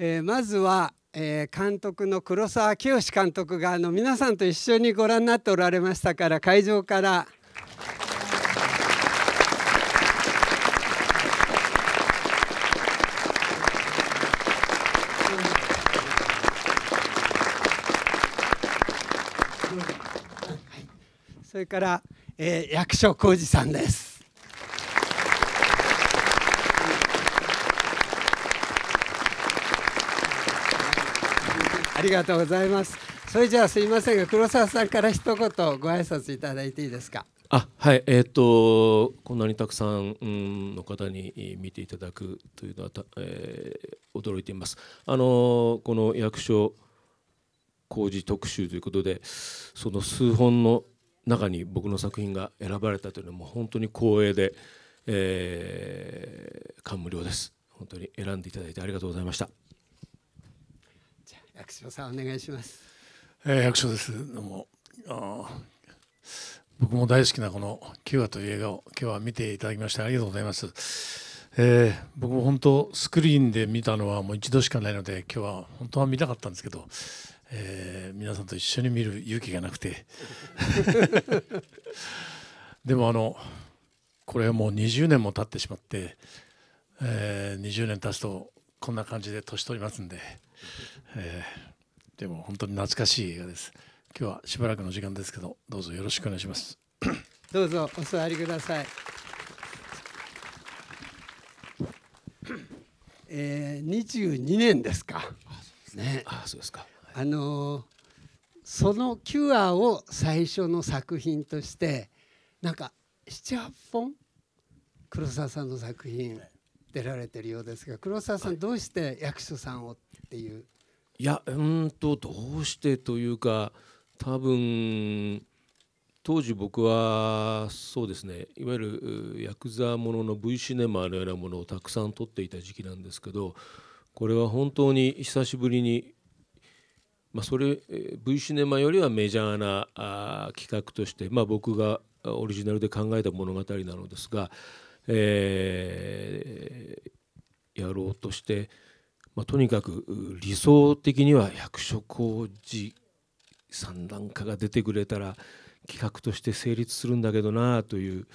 えー、まずは、えー、監督の黒澤清監督があの皆さんと一緒にご覧になっておられましたから会場からそれから、えー、役所広司さんです。ありがとうございますそれじゃあすいませんが黒沢さんから一言ご挨拶いただいていいですかあはいえーと、こんなにたくさんの方に見ていただくというのは、えー、驚いています。あのこの役所工事特集ということでその数本の中に僕の作品が選ばれたというのはもう本当に光栄で、えー、感無量です。本当に選んでいただいてありがとうございました。役所さんお願いします。えー、百姓です。どうも。あ僕も大好きなこのキュアという映画を今日は見ていただきましてありがとうございます。えー、僕も本当スクリーンで見たのはもう一度しかないので今日は本当は見たかったんですけど、えー、皆さんと一緒に見る勇気がなくて でもあのこれはもう20年も経ってしまって、えー、20年経つとこんな感じで年取りますんで。えー、でも本当に懐かしい映画です今日はしばらくの時間ですけどどうぞよろしくお願いします どうぞお座りください、えー、22年ですかあそうですか、あのー、そのキュアを最初の作品としてなんか78本黒澤さんの作品出られてるようですが黒沢さん、い、どうして役所さんをっていういやうんとどうしてというか多分当時僕はそうですねいわゆるヤクザものの V シネマのようなものをたくさん撮っていた時期なんですけどこれは本当に久しぶりに、まあ、それ V シネマよりはメジャーなあ企画として、まあ、僕がオリジナルで考えた物語なのですがえー、やろうとして、まあ、とにかく理想的には役所広司さんなんかが出てくれたら企画として成立するんだけどなという、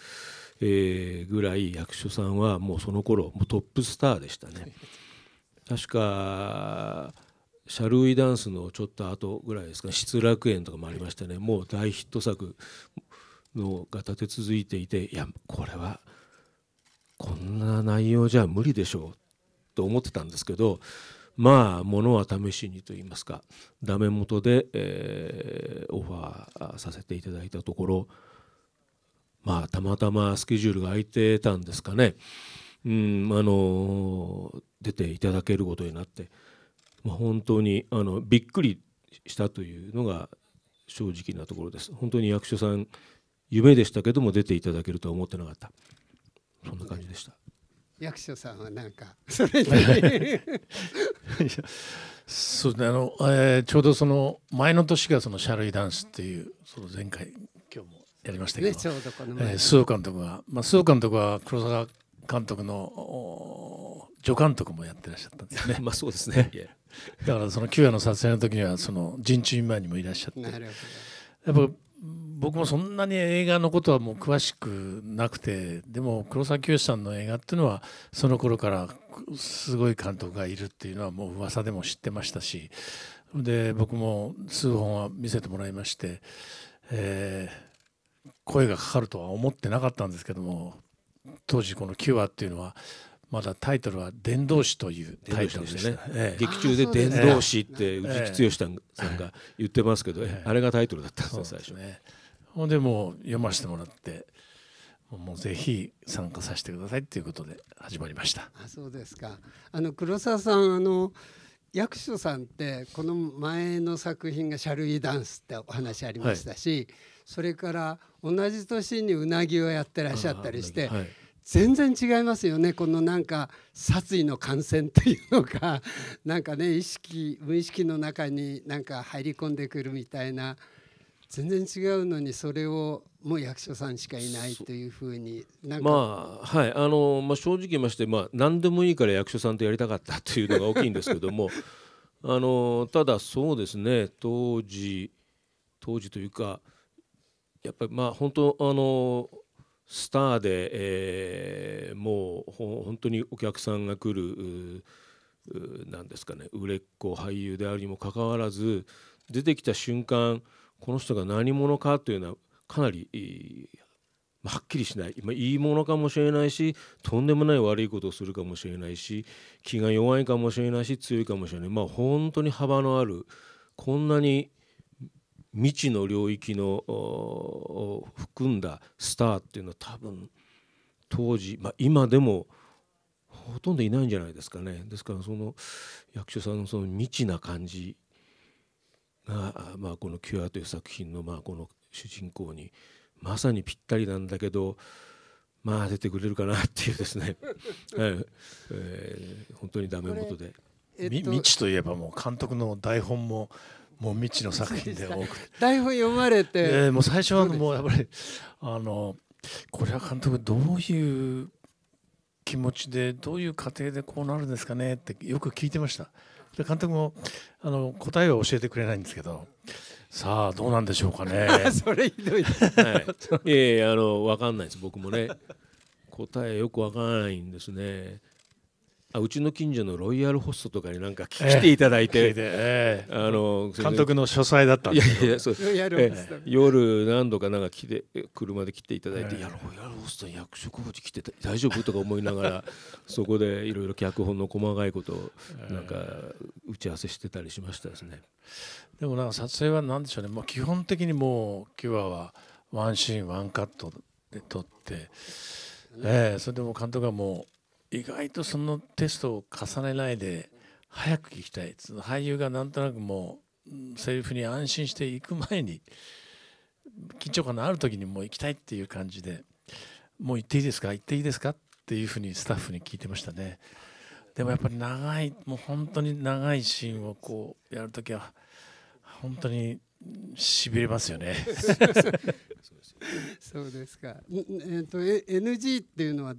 えー、ぐらい役所さんはもうその頃もうトップスターでしたね。確かシャルウィダンスのちょっと後ぐらいですか失楽園とかもありましてねもう大ヒット作のが立て続いていていやこれはこんな内容じゃ無理でしょうと思ってたんですけどまあものは試しにと言いますかダメ元で、えー、オファーさせていただいたところまあたまたまスケジュールが空いてたんですかね、うん、あの出ていただけることになって、まあ、本当にあのびっくりしたというのが正直なところです。本当に役所さん夢でしたけども出ていただけるとは思ってなかった。そんな感じでした。役所さんはなんかそうねあの、えー、ちょうどその前の年がそのシャルイダンスっていうその前回今日もやりましたけど、ねちえー、須藤監督は、まあ、須藤監督は黒沢監督の助監督もやってらっしゃったんですね。まあそうですね だからその9夜の撮影の時にはその陣中見舞いにもいらっしゃってなるほど。やっぱ僕もそんなに映画のことはもう詳しくなくてでも黒沢清さんの映画っていうのはその頃からすごい監督がいるっていうのはもう噂でも知ってましたしで僕も数本は見せてもらいまして、えー、声がかかるとは思ってなかったんですけども当時この「キュア」っていうのはまだタイトルは「伝道師」というタイトルでしたね、劇中で「伝道師」って藤木剛さんが言ってますけど、あれがタイトルだったんですよ、最初。ねほんでもう読ませてもらってもうぜひ参加させてくださいっていうことで始まりましたあそうですかあの黒沢さんあの役所さんってこの前の作品が「シャルイダンス」ってお話ありましたし、はい、それから同じ年にうなぎをやってらっしゃったりして、はい、全然違いますよねこのなんか殺意の感染っていうのが なんかね意識無意識の中になんか入り込んでくるみたいな。全然違うのにそれをもう役所さんしかいないというふうにまあはいあの、まあ、正直言いまして、まあ、何でもいいから役所さんとやりたかったというのが大きいんですけども あのただそうですね当時当時というかやっぱりまあ本当あのスターで、えー、もう本当にお客さんが来る何ですかね売れっ子俳優であるにもかかわらず出てきた瞬間この人が何者かというのはかなりはっきりしない、今いいものかもしれないしとんでもない悪いことをするかもしれないし気が弱いかもしれないし強いかもしれないまあ本当に幅のあるこんなに未知の領域のを含んだスターっていうのは多分当時、まあ、今でもほとんどいないんじゃないですかねですからその役所さんのその未知な感じが、まあ、この「キュア」という作品の,、まあこの主人公にまさにぴったりなんだけどまあ出てくれるかなっていうですね、はいえー、本当にダメ元で。えっと、未知といえばもう監督の台本ももう未知の作品で多く 台本読まれて、えー、もう最初はもうやっぱりあのこれは監督どういう気持ちでどういう過程でこうなるんですかねってよく聞いてました。で監督もあの答えを教えてくれないんですけどさあどうなんでしょうかね それひどい、はい、ええー、あのわかんないです僕もね答えよくわからないんですねあうちの近所のロイヤルホストとかになんか来ていただいて、えー、あの監督の書斎だったんですけいやいやそう夜何度かなんか来て車で来ていただいて、えー、いやロイヤルホストに役職工事来て大丈夫とか思いながら そこでいろいろ脚本の細かいことをなんか打ち合わせしてたりしましたですね、えー、でもなんか撮影は何でしょうね、まあ、基本的にもうキュアはワンシーンワンカットで撮って、えー、それでも監督がもう意外とそのテストを重ねないで早く聞きたい俳優がなんとなくもうセリフに安心していく前に緊張感のある時にもう行きたいっていう感じでもう行っていいですか行っていいですかっていうふうにスタッフに聞いてましたねでもやっぱり長いもう本当に長いシーンをこうやる時は本当にしびれますよね そうですか。えっ、ー、と NG っていうのは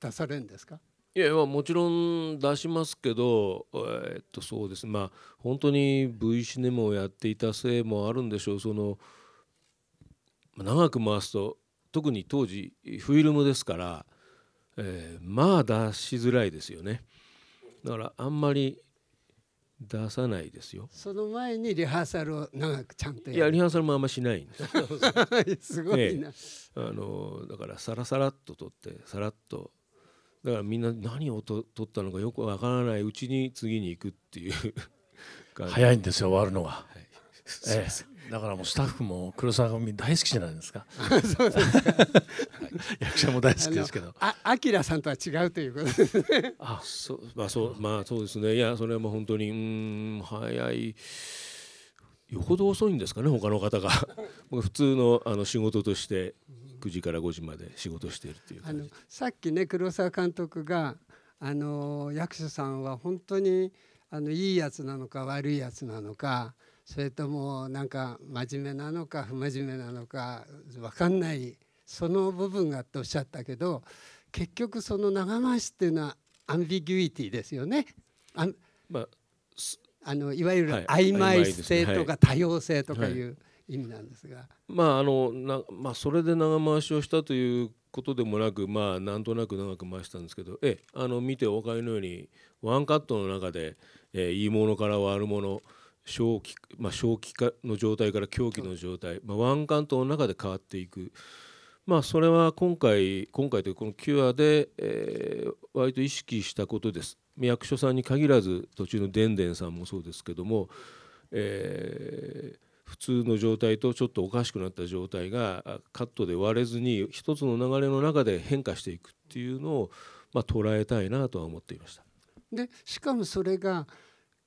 出されるんですかいやもちろん出しますけど、えっと、そうですまあ本当に V シネマをやっていたせいもあるんでしょうその長く回すと特に当時フィルムですから、えー、まあ出しづらいですよねだからあんまり出さないですよその前にリハーサルを長くちゃんとやるいやリハーサルもあんましないんです すごいな、ええ、あのだからさらさらっと撮ってさらっとだからみんな何をと取ったのかよくわからないうちに次に行くっていう早いんですよ終わるのは、はい、ええ、だからもうスタッフも黒沢が大好きじゃないですかそうです、ね、役者も大好きですけどああきらさんとは違うということですねあそうまあそうまあそうですねいやそれも本当にうん早いよほど遅いんですかね他の方が普通のあの仕事として9時から5時まで仕事しているっていうあのさっきね黒沢監督があの役所さんは本当にあのいいやつなのか悪いやつなのかそれともなんか真面目なのか不真面目なのか分かんないその部分がっておっしゃったけど結局その長回しっていうのはアンビギュイティですよね。あまあ、あのいわゆる曖昧性とか多様性とかいう、はい、意味なんですが。まああのなまあ、それで長回しをしたということでもなく、まあ、なんとなく長く回したんですけどえあの見てお分かりのようにワンカットの中で、えー、いいものから悪者正気,、まあ、正気化の状態から狂気の状態、まあ、ワンカットの中で変わっていく。まあ、それは今回今回というこのキュアで、えー、割と意識したことです役所さんに限らず途中のでんでんさんもそうですけども、えー、普通の状態とちょっとおかしくなった状態がカットで割れずに一つの流れの中で変化していくっていうのを、まあ、捉えたいなとは思っていました。でしかもそれが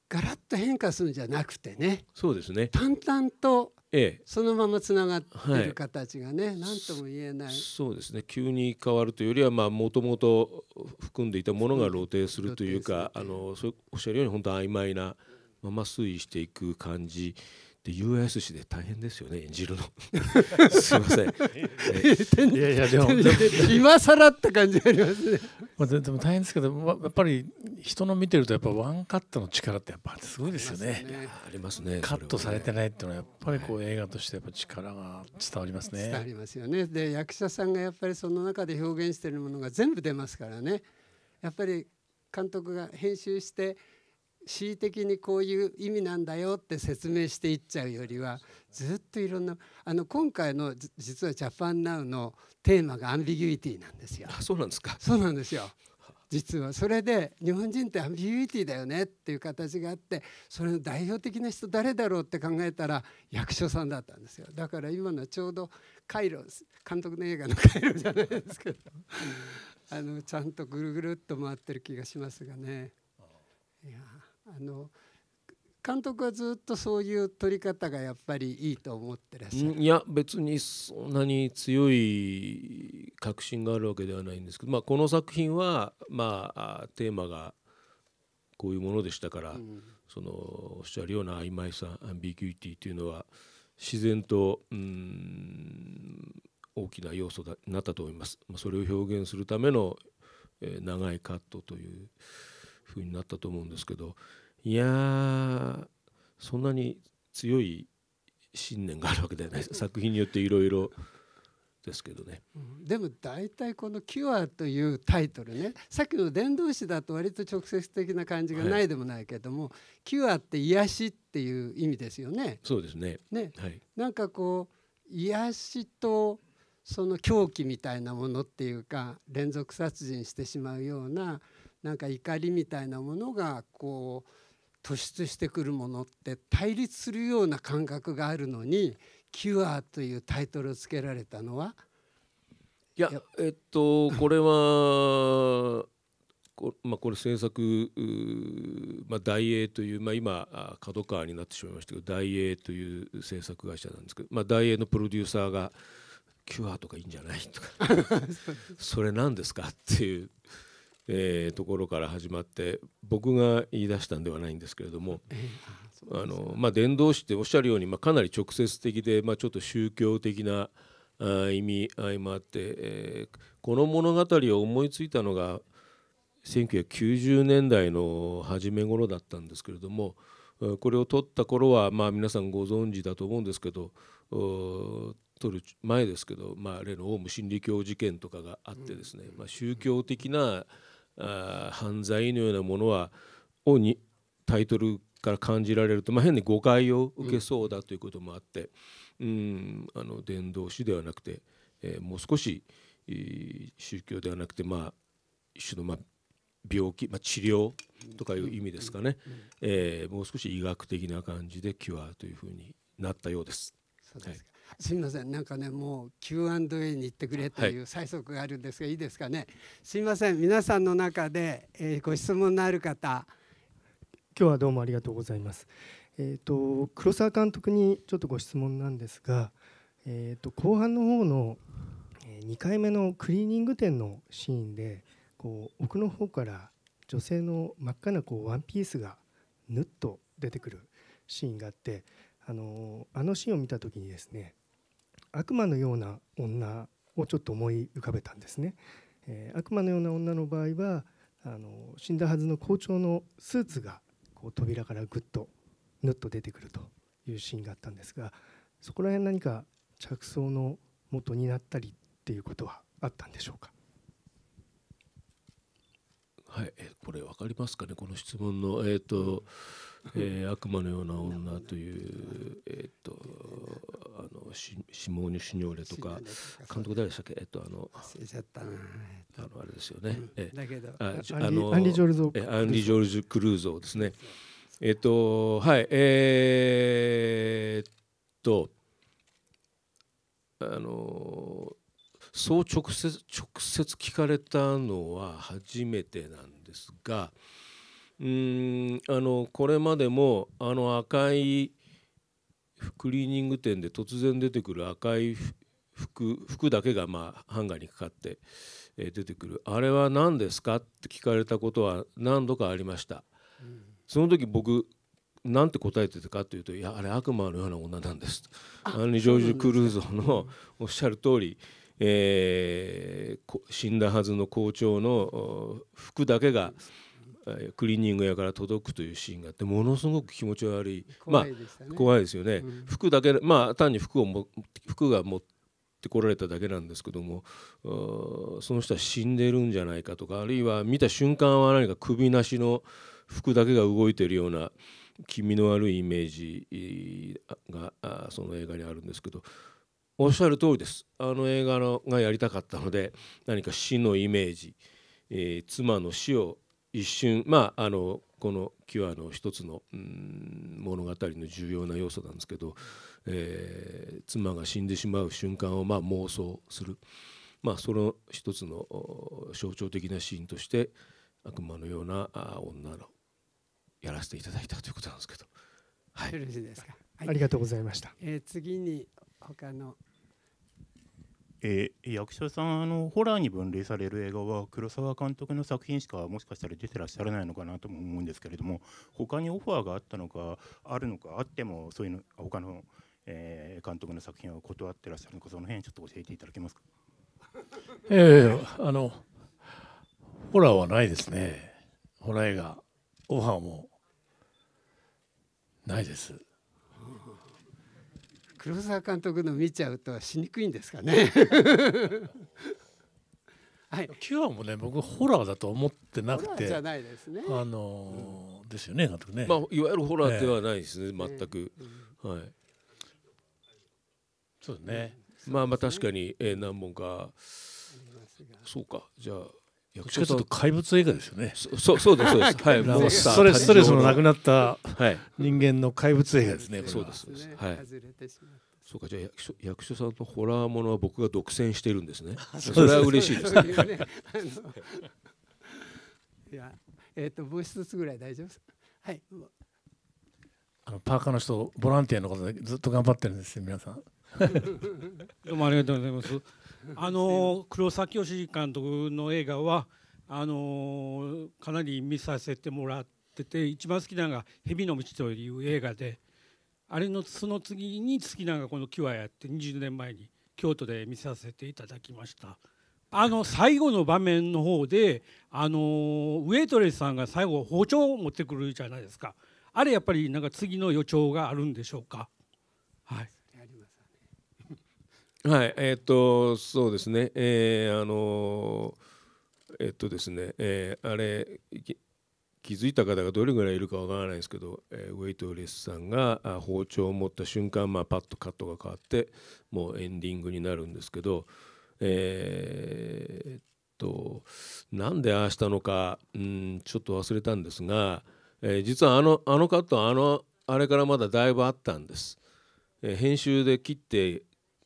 ガラッと変化するんじゃなくてねそうですね淡々とそのままつながってる形がね、ええ、はい、何とも言えないそうですね急に変わるというよりはもともと含んでいたものが露呈するというかあのそうおっしゃるように本当曖昧なまま推移していく感じ。うんで US 市で大変ですよね演じるの すいませんいやいやでも今更って感じがありますね、まあ、でも大変ですけどやっぱり人の見てるとやっぱワンカットの力ってやっぱすごいですよね、ありますねカットされてないっていうのはやっぱりこう映画としてやっぱ力が伝わりますね伝わりますよねで役者さんがやっぱりその中で表現しているものが全部出ますからねやっぱり監督が編集して恣意的にこういう意味なんだよって説明していっちゃうよりはずっといろんなあの今回の実は「ジャパンナウのテーマがアンビギュイティなんですよ。そうなんですかそうなんですよ実はそれで日本人ってアンビギュイティだよねっていう形があってそれの代表的な人誰だろうって考えたら役所さんだったんですよだから今のはちょうどカイロ 監督の映画のカイロじゃないですけど あのちゃんとぐるぐるっと回ってる気がしますがね。いやあの監督はずっとそういう取り方がやっぱりいいと思ってらっしゃるいや別にそんなに強い確信があるわけではないんですけど、まあ、この作品は、まあ、テーマがこういうものでしたから、うん、そのおっしゃるような曖昧さアンビキュイティというのは自然とうん大きな要素だなったと思います。まそれを表現するための、えー、長いカットというふうになったと思うんですけどいやそんなに強い信念があるわけではない作品によっていろいろですけどね、うん、でも大体この「キュア」というタイトルねさっきの伝道師だと割と直接的な感じがないでもないけども「はい、キュア」って癒しっていう意味ですよね。そうですねね、はい、なんかこう癒しとその狂気みたいなものっていうか連続殺人してしまうようななんか怒りみたいなものがこう突出してくるものって対立するような感覚があるのに「キュア」というタイトルをつけられたのはいやえっとこれはこ,、まあ、これ制作、まあ、大英という、まあ、今角川になってしまいましたけど大英という制作会社なんですけど、まあ、大英のプロデューサーが「キュアとかいいんじゃない?」とか「それ何ですか?」っていうえー、ところから始まって僕が言い出したんではないんですけれども、えーあのまあ、伝道師っておっしゃるように、まあ、かなり直接的で、まあ、ちょっと宗教的なあ意味合いもあって、えー、この物語を思いついたのが1990年代の初め頃だったんですけれどもこれを撮った頃は、まあ、皆さんご存知だと思うんですけど撮る前ですけど、まあ、例のオウム真理教事件とかがあってですね、まあ、宗教的な、うん犯罪のようなものはをにタイトルから感じられると、まあ、変に誤解を受けそうだということもあって、うん、うんあの伝道師ではなくて、えー、もう少し、宗教ではなくて、まあ、一種の、まあ、病気、まあ、治療とかいう意味ですかね、えもう少し医学的な感じでキュアというふうになったようです。そうです、はいすみませんなんかねもう Q&A に行ってくれという催促があるんですが、はい、いいですかねすみません皆さんの中で、えー、ご質問のある方今日はどうもありがとうございますえっ、ー、と黒沢監督にちょっとご質問なんですがえっ、ー、と後半の方の2回目のクリーニング店のシーンでこう奥の方から女性の真っ赤なこうワンピースがぬっと出てくるシーンがあってあのあのシーンを見た時にですね悪魔のような女をちょっと思い浮かべたんですね、えー、悪魔のような女の場合はあの死んだはずの校長のスーツがこう扉からぐっとぬっと出てくるというシーンがあったんですがそこら辺何か着想の元になったりっていうことはあったんでしょうかはい、えこれ分かりますかねこの質問の「えーとえー、悪魔のような女」という、えーと、あのし指紋にシニョーレとか監督誰でしたっけえっ、ー、とあの忘れちゃったな、あのあれですよね、うん、えだけどあのアンリ・ジョルズ・ジョクルーゾーですねえっ、ー、とはいえー、っとあのそう直接直接聞かれたのは初めてなんですがうんあのこれまでもあの赤いクリーニング店で突然出てくる赤い服服だけが、まあ、ハンガーにかかって、え出てくる「あれは何ですか?」って聞かれたことは何度かありました。うん、その時僕なんて答えてたかというと「いやあれ悪魔のような女なんです」あのジョージ・クルーゾーのおっしゃる通りえー、死んだはずの校長の服だけがクリーニング屋から届くというシーンがあってものすごく気持ち悪い怖いですよね,、まあ、怖いですよね、うん、服だけまあ単に服をも服が持ってこられただけなんですけどもその人は死んでるんじゃないかとかあるいは見た瞬間は何か首なしの服だけが動いてるような気味の悪いイメージがその映画にあるんですけどおっしゃる通りですあの映画のがやりたかったので何か死のイメージ、えー、妻の死を一瞬まああのこの「キュア」の一つの、物語の重要な要素なんですけど、えー、妻が死んでしまう瞬間を、まあ、妄想する、まあ、その一つの象徴的なシーンとして悪魔のような女のやらせていただいたということなんですけど。はい、よろしいですか、はい、ありがとうございました、えー、次に他のえー、役所さんあのホラーに分類される映画は黒沢監督の作品しかもしかしたら出てらっしゃらないのかなとも思うんですけれども他にオファーがあったのかあるのかあってもそういうの他の、えー、監督の作品を断ってらっしゃるのかその辺ちょっと教えていただけますかええー、あのホラーはないですねホラー映画オファーもないです黒澤監督の見ちゃうとしにくいんですかね はい、キュアもね僕ホラーだと思ってなくてじゃないですねあのーですよね監督ね、まあ、いわゆるホラーではないですね、えー、全く、えー、はい、そうですね、まあまあ確かに、えー、何本かそうかじゃあ役者と怪物映画ですよね。そうそうですそうです。はい。もうストレスストレスのなくなった人間の怪物映画ですね。そうですはい。そうかじゃあ役所役所さんのホラーものは僕が独占しているんですね。それは嬉しいです。いやえっともう一つぐらい大丈夫です。はい。あのパーカーの人ボランティアの方でずっと頑張ってるんですよ皆さん。どうもありがとうございます。あの黒崎義監督の映画はあのかなり見させてもらってて一番好きなのが「蛇の道」という映画であれのその次に好きなのがこの「キュア」やって20年前に京都で見させていただきました。あの最後の場面の方であのウェイトレスさんが最後包丁を持ってくるじゃないですかあれやっぱりなんか次の予兆があるんでしょうかはいはいえっ、ー、とそうですねえー、あのえっ、ー、とですねえあれ気づいた方がどれぐらいいるかわからないですけど、えー、ウェイトレスさんが包丁を持った瞬間、まあ、パッとカットが変わってもうエンディングになるんですけど、えー、っとなんでああしたのか、うん、ちょっと忘れたんですが、えー、実はあのあのカットあのあれからまだだいぶあったんです。えー、編集で切って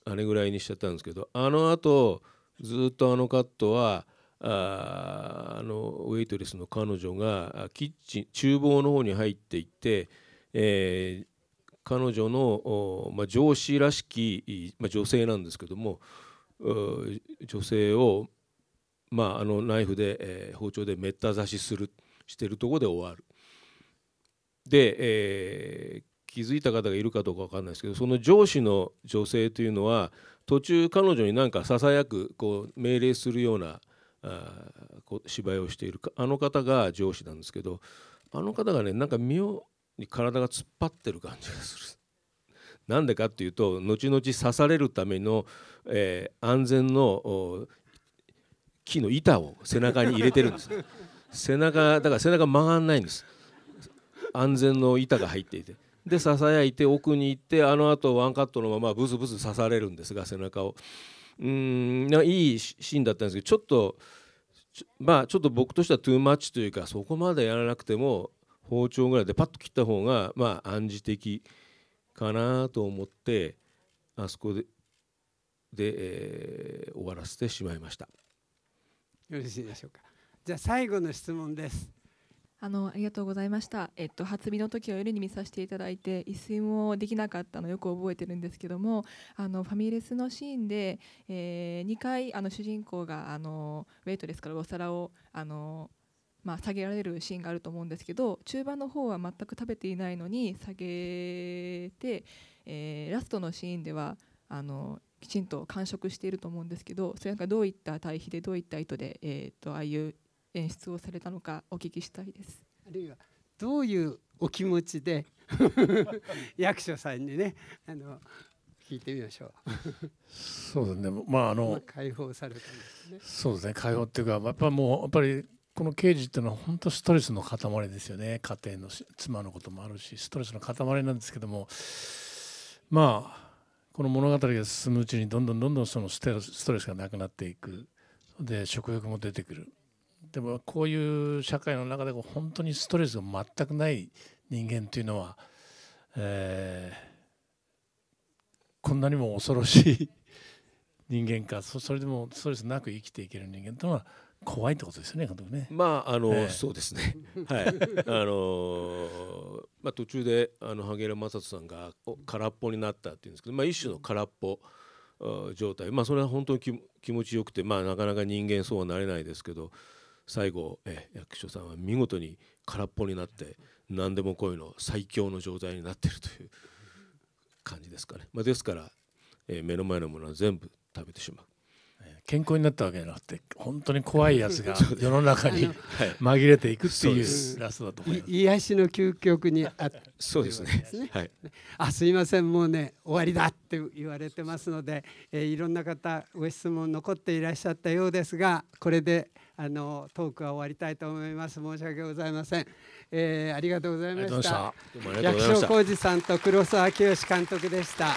あれぐらいにしちゃったんですけどあのあとずっとあのカットはあのウェイトレスの彼女がキッチン厨房の方に入っていって、えー、彼女の、まあ、上司らしき、まあ、女性なんですけども女性を、まあ、あのナイフで、えー、包丁でめった刺しするしてるとこで終わる。で、えー、気づいた方がいるかどうか分かんないですけどその上司の女性というのは途中彼女になんかささやくこう命令するようなあこう芝居をしているあの方が上司なんですけどあの方がねなんか妙に体が突っ張ってる感じがする。なんでかっていうと後々刺されるための、えー、安全の木の板を背中に入れてるんです背中だから背中曲がんないんです安全の板が入っていてでささやいて奥に行ってあのあとワンカットのままブツブツ刺されるんですが背中をうんいいシーンだったんですけどちょっとまあちょっと僕としてはトゥーマッチというかそこまでやらなくても包丁ぐらいでパッと切った方がまあ暗示的かなと思ってあそこでで、えー、終わらせてしまいました。よろしいでしょうか。じゃあ最後の質問です。あのありがとうございました、えっと、初見の時を夜に見させていただいて一睡もできなかったのよく覚えてるんですけどもあのファミレスのシーンで、えー、2回あの主人公があのウェイトレスからお皿をあのまあ、下げられるシーンがあると思うんですけど中盤の方は全く食べていないのに下げて、えー、ラストのシーンではあのきちんと完食していると思うんですけどそれなんかどういった対比でどういった意図で、えーとああいう演出をされたのかお聞きしたいですあるいはどういうお気持ちで 役所さんにねあの聞いてみましょうそうですねまああの、まあ、解放されたんですねそうですね解放っていうかやっぱもうやっぱりこの刑事っていうのは本当ストレスの塊ですよね家庭の妻のこともあるしストレスの塊なんですけどもまあこの物語が進むうちにどんどんどんどんそのストレスがなくなっていくで食欲も出てくるでもこういう社会の中で本当にストレスが全くない人間というのは、えー、こんなにも恐ろしい人間かそれでもストレスなく生きていける人間というのは怖いってことですよね監督ね。まああの、えー、そうですね。はい。あのまあ途中であの萩原正人さんが空っぽになったっていうんですけど、まあ一種の空っぽ。状態まあそれは本当に気持ちよくてまあなかなか人間そうはなれないですけど最後え役所さんは見事に空っぽになって何でもこいの最強の状態になっているという感じですかね、まあ、ですから、え目の前のものは全部食べてしまう健康になったわけじゃなくて本当に怖いやつが 世の中に紛れていくっていうラストだと思います癒しの究極にあっそうですねすね、はい、あすいませんもうね終わりだって言われてますので、えー、いろんな方ご質問残っていらっしゃったようですがこれであのトークは終わりたいと思います申し訳ございません、えー、ありがとうございました役所広司さんと黒沢清監督でした